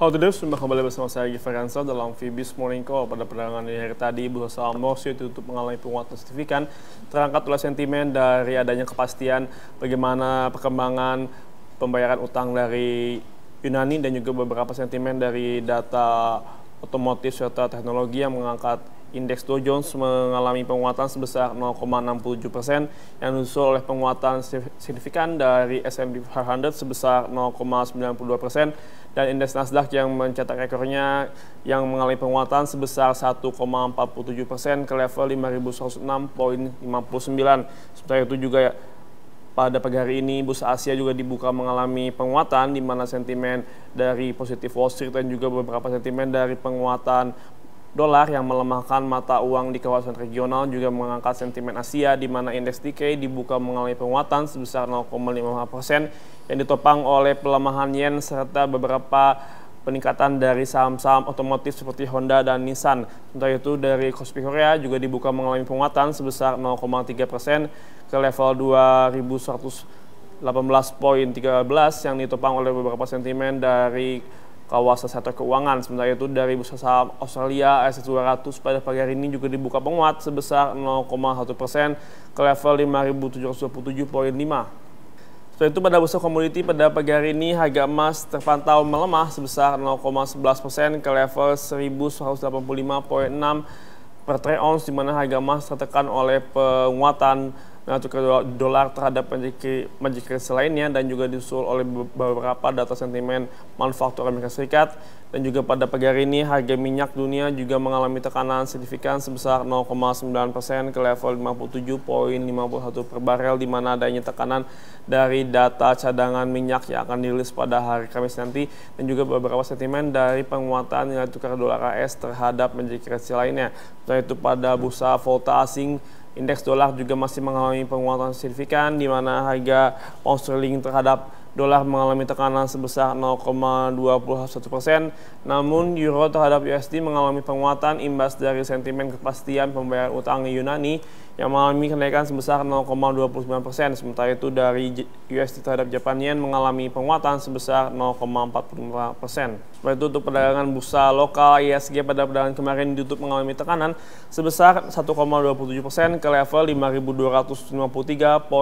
Halo, Houders, sudah kembali bersama saya Giver Kansa dalam Fibis Morning Call. Pada perdagangan di hari tadi, Bursa Morsi tutup mengalami penguatan signifikan terangkat oleh sentimen dari adanya kepastian bagaimana perkembangan pembayaran utang dari Yunani dan juga beberapa sentimen dari data otomotif serta teknologi yang mengangkat Indeks Dow Jones mengalami penguatan sebesar 0,67 persen yang disusul oleh penguatan signifikan dari S&P 500 sebesar 0,92 persen dan indeks Nasdaq yang mencetak rekornya yang mengalami penguatan sebesar 1,47 persen ke level 5.106.59. Sementara itu juga pada pagi hari ini bursa Asia juga dibuka mengalami penguatan di mana sentimen dari positif Wall Street dan juga beberapa sentimen dari penguatan Dolar yang melemahkan mata uang di kawasan regional juga mengangkat sentimen Asia di mana indeks Nikkei dibuka mengalami penguatan sebesar 0,5 persen yang ditopang oleh pelemahan yen serta beberapa peningkatan dari saham-saham otomotif seperti Honda dan Nissan. Sementara itu dari Kospi Korea juga dibuka mengalami penguatan sebesar 0,3 persen ke level poin 13 yang ditopang oleh beberapa sentimen dari kawasan sektor keuangan. Sementara itu dari bursa saham Australia s 200 pada pagi hari ini juga dibuka penguat sebesar 0,1 persen ke level 5.727.5. Setelah itu pada bursa komoditi pada pagi hari ini harga emas terpantau melemah sebesar 0,11 persen ke level 1185.6 per troy ounce di mana harga emas tertekan oleh penguatan nilai tukar dolar terhadap majikris lainnya dan juga disusul oleh beberapa data sentimen manufaktur Amerika Serikat dan juga pada pagi hari ini harga minyak dunia juga mengalami tekanan signifikan sebesar 0,9 ke level 57.51 per barel di mana adanya tekanan dari data cadangan minyak yang akan dirilis pada hari Kamis nanti dan juga beberapa sentimen dari penguatan nilai tukar dolar AS terhadap menjadi lainnya. Selain itu pada bursa volta asing Indeks dolar juga masih mengalami penguatan signifikan di mana harga pound terhadap dolar mengalami tekanan sebesar 0,21 persen, namun euro terhadap USD mengalami penguatan imbas dari sentimen kepastian pembayaran utang Yunani yang mengalami kenaikan sebesar 0,29 persen, sementara itu dari USD terhadap Jepang Yen mengalami penguatan sebesar 0,45 persen. Setelah itu untuk perdagangan bursa lokal ISG pada perdagangan kemarin ditutup mengalami tekanan sebesar 1,27 persen ke level 5.253.38.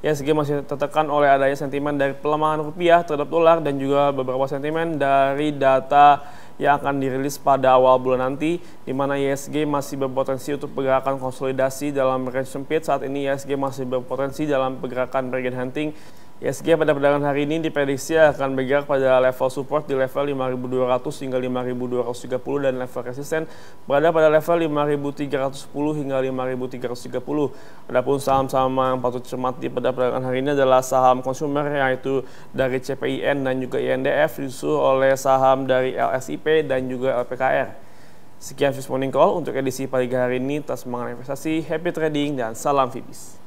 ISG masih tertekan oleh adanya sentimen sentimen dari pelemahan rupiah terhadap dolar dan juga beberapa sentimen dari data yang akan dirilis pada awal bulan nanti, di mana ISG masih berpotensi untuk pergerakan konsolidasi dalam range sempit. Saat ini ISG masih berpotensi dalam pergerakan bargain hunting ISG e pada perdagangan hari ini diprediksi akan bergerak pada level support di level 5.200 hingga 5.230 dan level resisten berada pada level 5.310 hingga 5.330. Adapun saham-saham yang patut cermati pada perdagangan hari ini adalah saham konsumer yaitu dari CPIN dan juga INDF disusul oleh saham dari LSIP dan juga LPKR. Sekian Fish Morning Call untuk edisi pagi hari ini. Tas mengenai investasi, happy trading, dan salam Fibis.